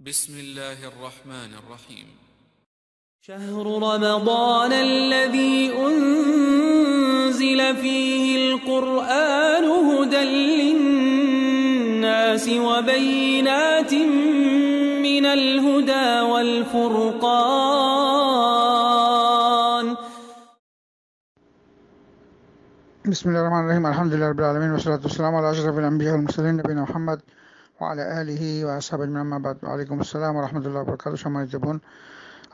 بسم الله الرحمن الرحيم شهر رمضان الذي أنزل فيه القرآن هدى للناس وبينات من الهدى والفرقان بسم الله الرحمن الرحيم الحمد لله رب العالمين والصلاة والسلام على أشرف الأنبياء والمرسلين نبينا محمد আলা আলিহি ওয়াসাবিন মামাবাদ আলাইকুম আসসালাম রহমতুল্লাহ বরকাত সম্মানিত বোন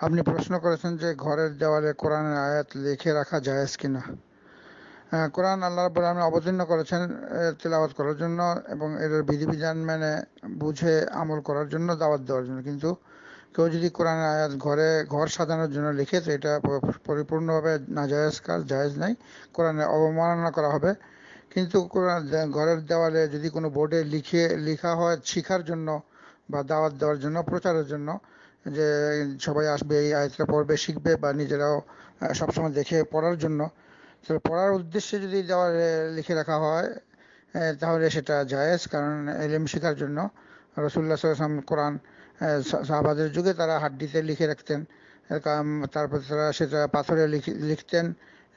আপনি প্রশ্ন করেছেন যে ঘরের দেওয়ালে কোরআনের আয়াত লিখে রাখা জায়েজ কিনা কোরআন আল্লাহ রাবুল আলমী অবতীর্ণ করেছেন তেলাওয়াত করার জন্য এবং এর বিধিবিধান মেনে বুঝে আমল করার জন্য দাওয়াত দেওয়ার জন্য কিন্তু কেউ যদি কোরআনের আয়াত ঘরে ঘর সাজানোর জন্য লিখে তো এটা পরিপূর্ণভাবে না নাজায়জ কাজ জায়েজ নাই কোরআনের অবমাননা করা হবে কিন্তু ঘরের দেওয়ালে যদি কোনো বোর্ডে লিখে লেখা হয় শিখার জন্য বা দাওয়াত দেওয়ার জন্য প্রচারের জন্য যে সবাই আসবে এই আয়াতটা পড়বে শিখবে বা নিজেরাও সবসময় দেখে পড়ার জন্য তাহলে পড়ার উদ্দেশ্যে যদি দেওয়ালে লিখে রাখা হয় তাহলে সেটা জায়েজ কারণ এলিম শেখার জন্য রসুল্লাহ সাল্লাম কোরআন সাহাবাদের যুগে তারা হাড্ডিতে লিখে রাখতেন তারপর তারা সেটা পাথরে লিখতেন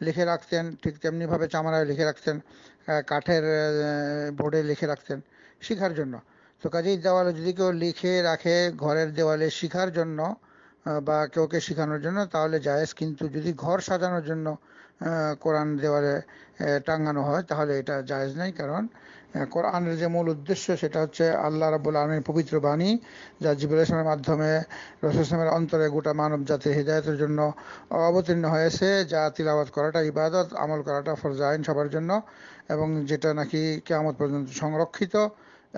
লিখে রাখছেন ঠিক তেমনিভাবে চামড়ায় লিখে রাখছেন কাঠের বোর্ডে লিখে রাখছেন শিখার জন্য তো কাজেই দেওয়ালে যদি কেউ লিখে রাখে ঘরের দেওয়ালে শিখার জন্য বা কেউকে শেখানোর জন্য তাহলে জায়েজ কিন্তু যদি ঘর সাজানোর জন্য কোরআন দেওয়ালে টাঙ্গানো হয় তাহলে এটা জায়েজ নাই কারণ কোরআনের যে মূল উদ্দেশ্য সেটা হচ্ছে আল্লাহ রাবুল আলমের পবিত্র বাণী যা জিবুল ইসলামের মাধ্যমে রসুলামের অন্তরে গোটা মানব জাতির হৃদায়তের জন্য অবতীর্ণ হয়েছে যা তিলাবাত করাটা ইবাদত আমল করাটা আইন সবার জন্য এবং যেটা নাকি কেয়ামত পর্যন্ত সংরক্ষিত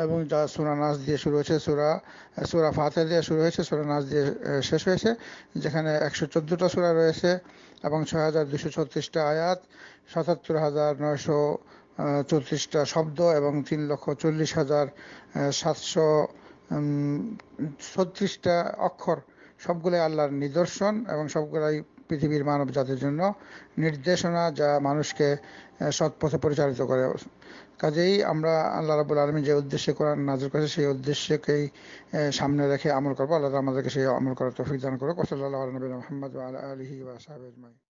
এবং যা সুরা নাচ দিয়ে শুরু হয়েছে সুরা সুরা ফাতে দিয়ে শুরু হয়েছে সুরা নাচ দিয়ে শেষ হয়েছে যেখানে একশো চোদ্দোটা সুরা রয়েছে এবং ছয় হাজার দুশো ছত্রিশটা আয়াত সাতাত্তর হাজার নয়শো চৌত্রিশটা শব্দ এবং তিন লক্ষ চল্লিশ হাজার সাতশো ছত্রিশটা অক্ষর সবগুলোই আল্লাহর নিদর্শন এবং সবগুলাই পৃথিবীর মানব জাতির জন্য নির্দেশনা যা মানুষকে সৎপথে পরিচালিত করে কাজেই আমরা আল্লাহ রাবুল আলমী যে উদ্দেশ্যে কোরআন নাজর করেছে সেই উদ্দেশ্যকেই সামনে রেখে আমল করবো আল্লাহ আমাদেরকে সেই আমল করার তফিক দান করুক ওসল্লাহ আলনবী মোহাম্মদ আলহি ওয়া সাহেব